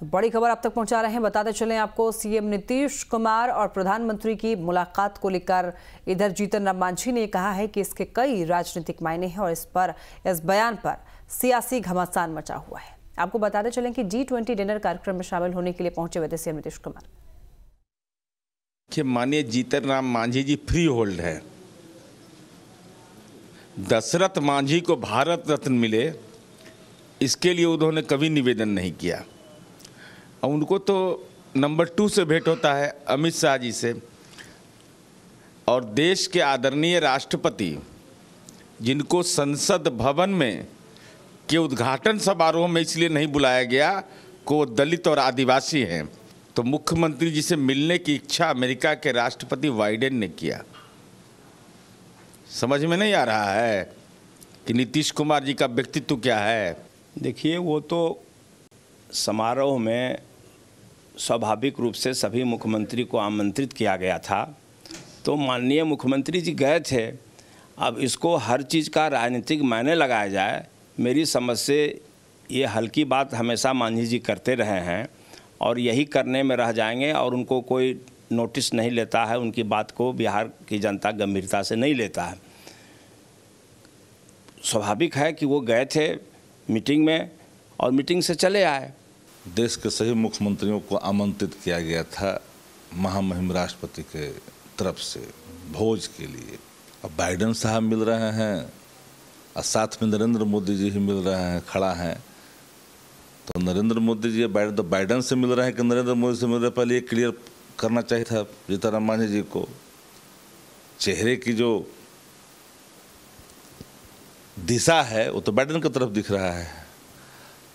तो बड़ी खबर आप तक पहुंचा रहे हैं बताते चलें आपको सीएम नीतीश कुमार और प्रधानमंत्री की मुलाकात को लेकर इधर जीतन राम मांझी ने कहा है कि इसके कई राजनीतिक मायने हैं और इस पर इस बयान पर सियासी घमासान मचा हुआ है आपको बताते चलें कि जी ट्वेंटी डिनर कार्यक्रम में शामिल होने के लिए पहुंचे हुए थे सीएम नीतीश कुमार देखिए माननीय जीतन राम मांझी जी फ्री होल्ड है दशरथ मांझी को भारत रत्न मिले इसके लिए उन्होंने कभी निवेदन नहीं किया और उनको तो नंबर टू से भेंट होता है अमित शाह जी से और देश के आदरणीय राष्ट्रपति जिनको संसद भवन में के उद्घाटन समारोह में इसलिए नहीं बुलाया गया को दलित और आदिवासी हैं तो मुख्यमंत्री जी से मिलने की इच्छा अमेरिका के राष्ट्रपति बाइडेन ने किया समझ में नहीं आ रहा है कि नीतीश कुमार जी का व्यक्तित्व क्या है देखिए वो तो समारोह में स्वाभाविक रूप से सभी मुख्यमंत्री को आमंत्रित किया गया था तो माननीय मुख्यमंत्री जी गए थे अब इसको हर चीज़ का राजनीतिक मायने लगाया जाए मेरी समझ से ये हल्की बात हमेशा मांझी जी करते रहे हैं और यही करने में रह जाएंगे और उनको कोई नोटिस नहीं लेता है उनकी बात को बिहार की जनता गंभीरता से नहीं लेता है स्वाभाविक है कि वो गए थे मीटिंग में और मीटिंग से चले आए देश के सभी मुख्यमंत्रियों को आमंत्रित किया गया था महामहिम राष्ट्रपति के तरफ से भोज के लिए अब बाइडन साहब मिल रहे हैं और साथ में नरेंद्र मोदी जी ही मिल रहे हैं खड़ा हैं तो नरेंद्र मोदी जी बाइडन तो बाइडन से मिल रहे हैं कि नरेंद्र मोदी से मिल रहे पहले ये क्लियर करना चाहिए था जीताराम मांझी जी को चेहरे की जो दिशा है वो तो बाइडन की तरफ दिख रहा है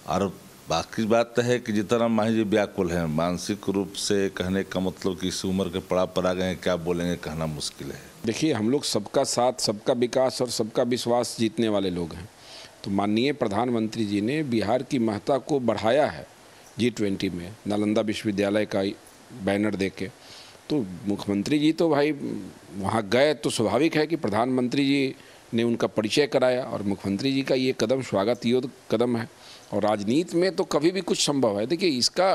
और बाकी बात तो है कि जितना माही जी व्याकुल हैं मानसिक रूप से कहने का मतलब कि इस उम्र के पड़ा पर आ गए क्या बोलेंगे कहना मुश्किल है देखिए हम लोग सबका साथ सबका विकास और सबका विश्वास जीतने वाले लोग हैं तो माननीय प्रधानमंत्री जी ने बिहार की महत्ता को बढ़ाया है जी ट्वेंटी में नालंदा विश्वविद्यालय का बैनर दे के तो मुख्यमंत्री जी तो भाई वहाँ गए तो स्वाभाविक है कि प्रधानमंत्री जी ने उनका परिचय कराया और मुख्यमंत्री जी का ये कदम स्वागत योग्य कदम है और राजनीति में तो कभी भी कुछ संभव है देखिए इसका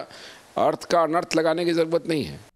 अर्थ का अनर्थ लगाने की ज़रूरत नहीं है